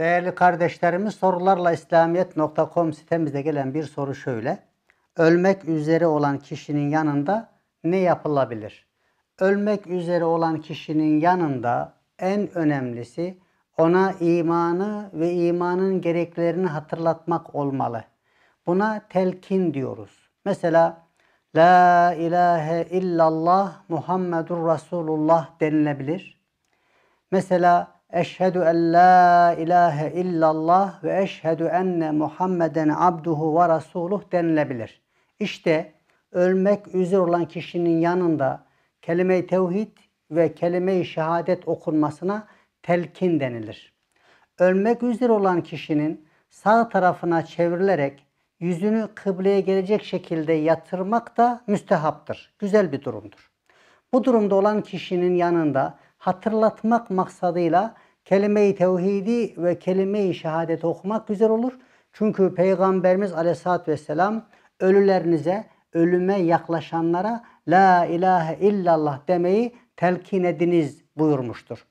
Değerli kardeşlerimiz sorularla İslamiyet.com sitemize gelen bir soru şöyle. Ölmek üzere olan kişinin yanında ne yapılabilir? Ölmek üzere olan kişinin yanında en önemlisi ona imanı ve imanın gereklerini hatırlatmak olmalı. Buna telkin diyoruz. Mesela La ilahe illallah Muhammedur Resulullah denilebilir. Mesela Eşhedü en la ilahe illallah ve eşhedü enne Muhammeden abduhu ve rasuluh denilebilir. İşte ölmek üzere olan kişinin yanında kelime-i tevhid ve kelime-i şehadet okunmasına telkin denilir. Ölmek üzere olan kişinin sağ tarafına çevrilerek yüzünü kıbleye gelecek şekilde yatırmak da müstehaptır. Güzel bir durumdur. Bu durumda olan kişinin yanında hatırlatmak maksadıyla kelime-i tevhidi ve kelime-i şehadet okumak güzel olur. Çünkü Peygamberimiz aleyhissalatü vesselam ölülerinize, ölüme yaklaşanlara La ilahe illallah demeyi telkin ediniz buyurmuştur.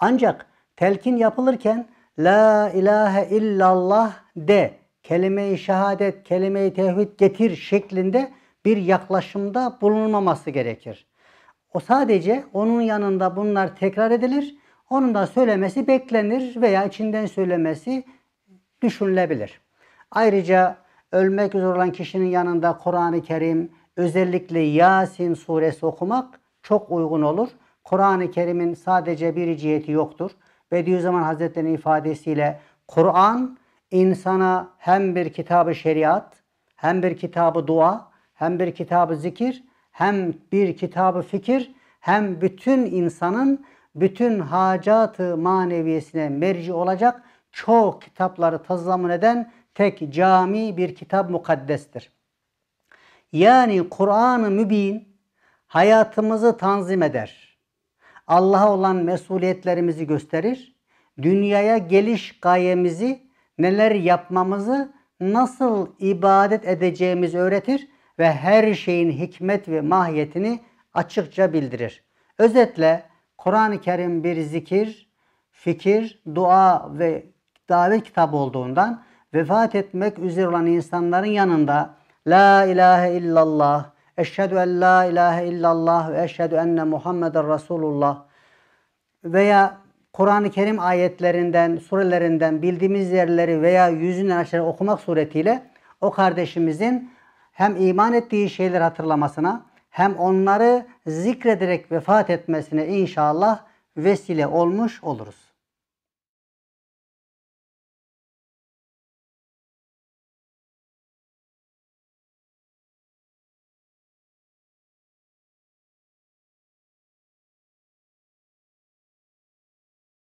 Ancak telkin yapılırken La ilahe illallah de, kelime-i şehadet, kelime-i tevhid getir şeklinde bir yaklaşımda bulunmaması gerekir. O sadece onun yanında bunlar tekrar edilir. Onun da söylemesi beklenir veya içinden söylemesi düşünülebilir. Ayrıca ölmek üzere olan kişinin yanında Kur'an-ı Kerim, özellikle Yasin suresi okumak çok uygun olur. Kur'an-ı Kerim'in sadece bir ciheti yoktur. Bediüzzaman Hazretleri'nin ifadesiyle Kur'an insana hem bir kitabı şeriat, hem bir kitabı dua, hem bir kitabı zikir, hem bir kitabı fikir hem bütün insanın bütün hacatı maneviyesine merci olacak çok kitapları tazamun eden tek cami bir kitap mukaddestir. Yani Kur'an-ı Mübin hayatımızı tanzim eder. Allah'a olan mesuliyetlerimizi gösterir. Dünyaya geliş gayemizi, neler yapmamızı, nasıl ibadet edeceğimizi öğretir ve her şeyin hikmet ve mahiyetini açıkça bildirir. Özetle Kur'an-ı Kerim bir zikir, fikir, dua ve davet kitabı olduğundan vefat etmek üzere olan insanların yanında La ilahe illallah, eşhedü en la ilahe illallah ve eşhedü enne Muhammeden Resulullah veya Kur'an-ı Kerim ayetlerinden, surelerinden bildiğimiz yerleri veya yüzünden aşağı okumak suretiyle o kardeşimizin hem iman ettiği şeyler hatırlamasına hem onları zikrederek vefat etmesine inşallah vesile olmuş oluruz.